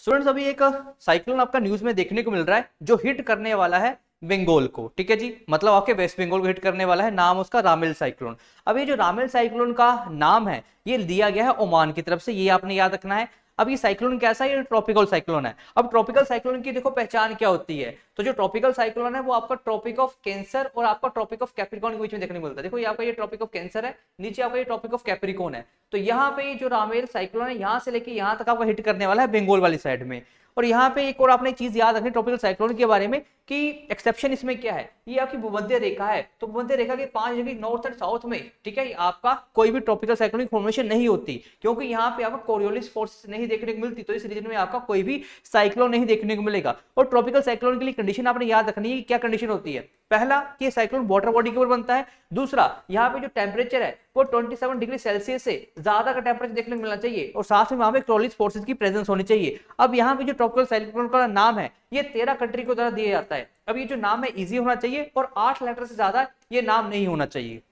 students अभी एक cyclone आपका न्यूज में देखने को मिल रहा है जो हिट करने वाला है बेंगोल को ठीक है जी मतलब आपके वेस्ट बेंगोल को हिट करने वाला है नाम उसका रामिल साइक्लोन अब ये जो रामिल साइक्लोन का नाम है ये दिया गया है ओमान की तरफ से ये आपने याद रखना है अब ये साइक्लोन कैसा है ये ट्रॉपिकल साइक्लोन है अब ट्रॉपिकल साइक्लोन की देखो पहचान क्या होती है तो जो ट्रॉपिकल साइक्लोन है वो आपका ट्रॉपिक ऑफ कैंसर और आपका ट्रॉपिक ऑफ कैप्रिकॉन के बीच में देखने को मिलता है देखो ये आपका ये ट्रॉपिक ऑफ कैंसर है नीचे आपका ये ट्रॉपिक ऑफ कैप्रिकॉन है तो यहाँ पे जो रामेल साइक्लोन है यहाँ से लेके यहाँ तक आपको हिट करने वाला है बेंगोल वाली साइड में और यहाँ पे एक और आपने चीज याद रखनी ट्रॉपिकल साइक्लोन के बारे में कि एक्सेप्शन इसमें क्या है ये आपकी भूमध्य रेखा है तो भूमध्य रेखा के पांच डिग्री नॉर्थ एंड साउथ में ठीक है आपका कोई भी ट्रॉपिकल साइक्लोन फॉर्मेशन नहीं होती क्योंकि यहाँ पे आपको कोरियोलिस फोर्स नहीं देखने को मिलती तो इस रीजन में आपका कोई भी साइक्लोन नहीं देखने को मिलेगा और ट्रॉपिकल साइक्लोन के लिए कंडीशन आपने याद रखनी है क्या कंडीशन होती है पहला कि साइक्लोन वाटर बॉडी के ऊपर बनता है दूसरा यहाँ पे जो टेम्परेचर है वो 27 डिग्री सेल्सियस से ज्यादा का टेम्परेचर देखने को मिलना चाहिए और साथ में वहां पे ट्रॉलिस फोर्सेस की प्रेजेंस होनी चाहिए अब यहाँ पे जो ट्रॉपिकल साइक्लोन का नाम है ये तेरह कंट्री को द्वारा दिया जाता है अब ये जो नाम है ईजी होना चाहिए और आठ लेटर से ज्यादा ये नाम नहीं होना चाहिए